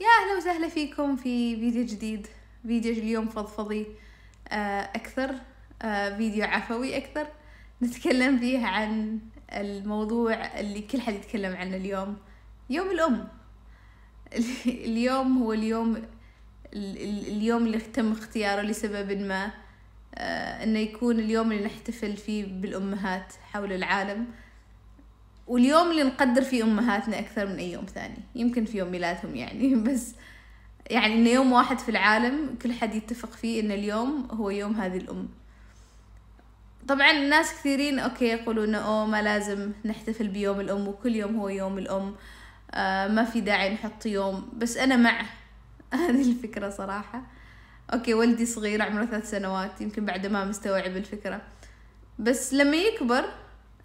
يا اهلا وسهلا فيكم في فيديو جديد فيديو اليوم فضفضي آه، اكثر آه، فيديو عفوي اكثر نتكلم فيه عن الموضوع اللي كل حد يتكلم عنه اليوم يوم الام اليوم هو اليوم اليوم اللي تم اختياره لسبب ما آه، انه يكون اليوم اللي نحتفل فيه بالامهات حول العالم واليوم اللي نقدر فيه امهاتنا اكثر من اي يوم ثاني يمكن في يوم ميلادهم يعني بس يعني انه يوم واحد في العالم كل حد يتفق فيه ان اليوم هو يوم هذه الام طبعا ناس كثيرين اوكي يقولون او ما لازم نحتفل بيوم الام وكل يوم هو يوم الام آه ما في داعي نحط يوم بس انا مع هذه الفكرة صراحة اوكي ولدي صغير عمره ثلاث سنوات يمكن بعد ما مستوعب الفكرة بس لما يكبر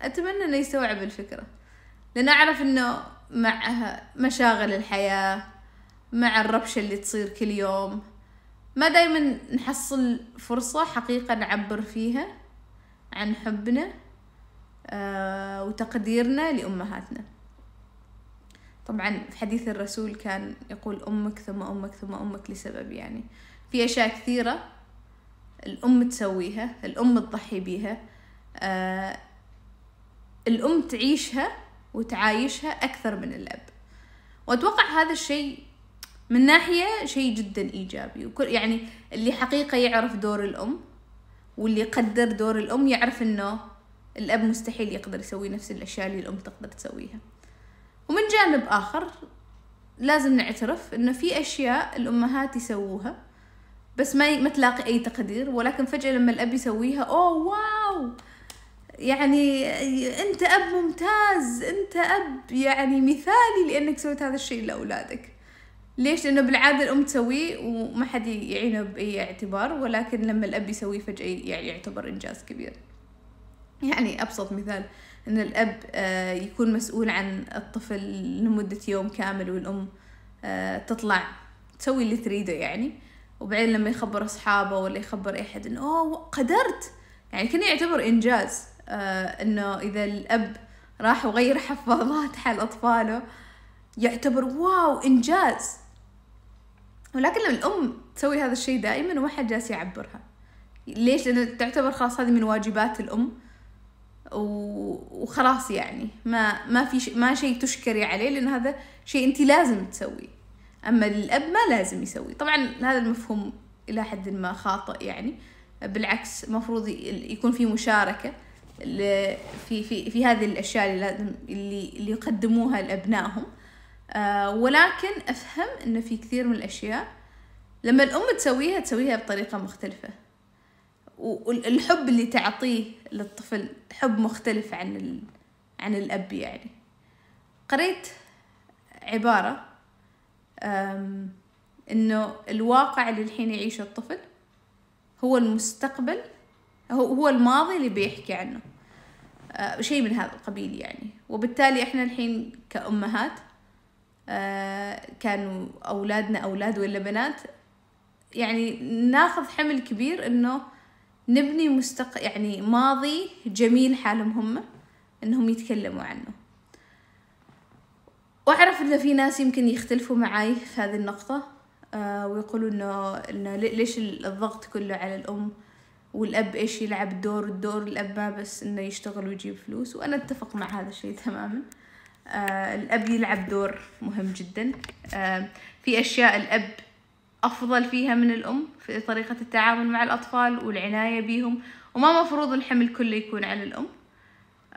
أتمنى إنه يستوعب الفكرة لأن أعرف إنه مع مشاغل الحياة مع الربشة اللي تصير كل يوم ما دايما نحصل فرصة حقيقة نعبر فيها عن حبنا آه، وتقديرنا لأمهاتنا طبعا في حديث الرسول كان يقول أمك ثم أمك ثم أمك لسبب يعني في أشياء كثيرة الأم تسويها الأم تضحي بيها آه، الأم تعيشها وتعايشها أكثر من الأب وأتوقع هذا الشيء من ناحية شيء جدا إيجابي وكل يعني اللي حقيقة يعرف دور الأم واللي يقدر دور الأم يعرف إنه الأب مستحيل يقدر يسوي نفس الأشياء اللي الأم تقدر تسويها ومن جانب آخر لازم نعترف إنه في أشياء الأمهات يسووها بس ما ما تلاقي أي تقدير ولكن فجأة لما الأب يسويها أوه واو يعني انت اب ممتاز انت اب يعني مثالي لانك سويت هذا الشيء لاولادك ليش لانه بالعاده الام تسويه وما حد يعينه باي اعتبار ولكن لما الاب يسويه فجاه يعني يعتبر انجاز كبير يعني ابسط مثال ان الاب آه، يكون مسؤول عن الطفل لمده يوم كامل والام آه، تطلع تسوي اللي تريده يعني وبعدين لما يخبر اصحابه ولا يخبر اي حد انه اوه قدرت يعني كان يعتبر انجاز آه، انه اذا الاب راح وغير حفاضات حال اطفاله يعتبر واو انجاز ولكن لما الام تسوي هذا الشيء دائما وما حد جالس يعبرها ليش لان تعتبر خلاص هذه من واجبات الام وخلاص يعني ما ما في ش... ما شيء تشكري عليه لان هذا شيء انت لازم تسويه اما الاب ما لازم يسوي طبعا هذا المفهوم الى حد ما خاطئ يعني بالعكس المفروض يكون في مشاركه في في في هذه الاشياء اللي لازم اللي اللي يقدموها لابنائهم أه ولكن افهم ان في كثير من الاشياء لما الام تسويها تسويها بطريقه مختلفه والحب اللي تعطيه للطفل حب مختلف عن ال... عن الاب يعني قريت عباره انه الواقع اللي الحين يعيشه الطفل هو المستقبل هو هو الماضي اللي بيحكي عنه آه، شيء من هذا القبيل يعني وبالتالي احنا الحين كأمهات آه، كانوا أولادنا أولاد ولا بنات يعني ناخذ حمل كبير إنه نبني مستق يعني ماضي جميل حالهم هم إنهم يتكلموا عنه وأعرف إنه في ناس يمكن يختلفوا معاي في هذه النقطة آه، ويقولوا إنه إنه ليش الضغط كله على الأم والأب إيش يلعب دور الدور الأب ما بس إنه يشتغل ويجيب فلوس وأنا أتفق مع هذا الشيء تماما آه الأب يلعب دور مهم جدا آه في أشياء الأب أفضل فيها من الأم في طريقة التعامل مع الأطفال والعناية بيهم وما مفروض الحمل كله يكون على الأم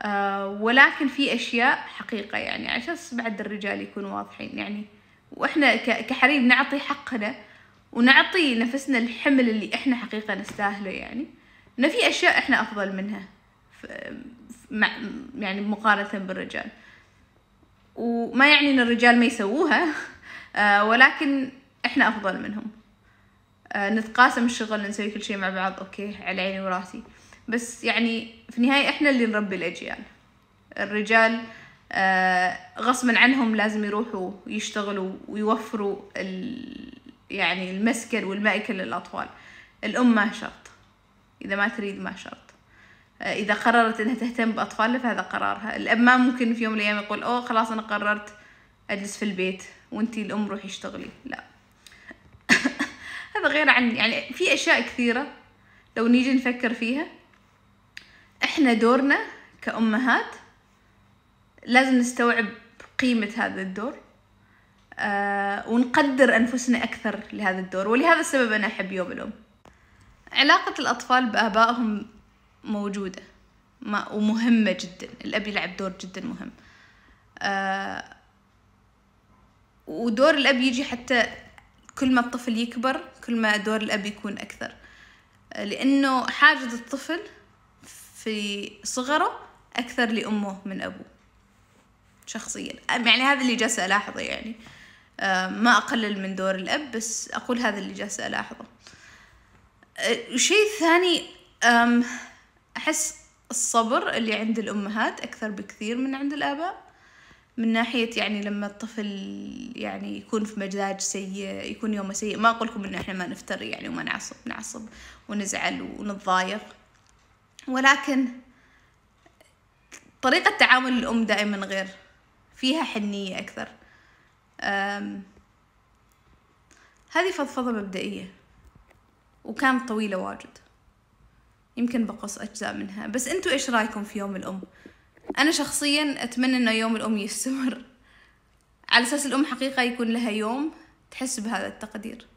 آه ولكن في أشياء حقيقة يعني عشان بعد الرجال يكونوا واضحين يعني وإحنا كحريم نعطي حقنا ونعطي نفسنا الحمل اللي احنا حقيقة نستاهله يعني ان في أشياء احنا أفضل منها مع يعني مقارنة بالرجال وما يعني إن الرجال ما يسووها آه، ولكن احنا أفضل منهم آه، نتقاسم الشغل نسوي كل شيء مع بعض أوكي على عيني وراسي بس يعني في النهاية احنا اللي نربي الأجيال الرجال آه، غصبا عنهم لازم يروحوا يشتغلوا ويوفروا ال يعني المسكر والمأكل للأطفال الأم ما شرط إذا ما تريد ما شرط آه، إذا قررت إنها تهتم بأطفالها فهذا قرارها الأب ما ممكن في يوم من الأيام يقول أوه خلاص أنا قررت أجلس في البيت وأنتي الأم روحي اشتغلي لا هذا غير عن يعني في أشياء كثيرة لو نيجي نفكر فيها إحنا دورنا كأمهات لازم نستوعب قيمة هذا الدور آه، ونقدر أنفسنا أكثر لهذا الدور ولهذا السبب أنا أحب يوم الأم علاقة الأطفال بآبائهم موجودة ومهمة جدا الأب يلعب دور جدا مهم آه، ودور الأب يجي حتى كل ما الطفل يكبر كل ما دور الأب يكون أكثر لأنه حاجة الطفل في صغره أكثر لأمه من أبوه شخصيا يعني هذا اللي جالسة ألاحظه يعني آه آه، ما أقلل من دور الأب بس أقول هذا اللي جالسة ألاحظه الشيء آه، الثاني أحس الصبر اللي عند الأمهات أكثر بكثير من عند الآباء من ناحية يعني لما الطفل يعني يكون في مزاج سيء يكون يومه سيء ما أقولكم إن إحنا ما نفتري يعني وما نعصب نعصب ونزعل ونتضايق ولكن طريقة تعامل الأم دائما غير فيها حنية أكثر هذه فضفضة مبدئية وكانت طويلة واجد يمكن بقص أجزاء منها بس أنتوا إيش رايكم في يوم الأم أنا شخصيا أتمنى أنه يوم الأم يستمر على أساس الأم حقيقة يكون لها يوم تحس بهذا التقدير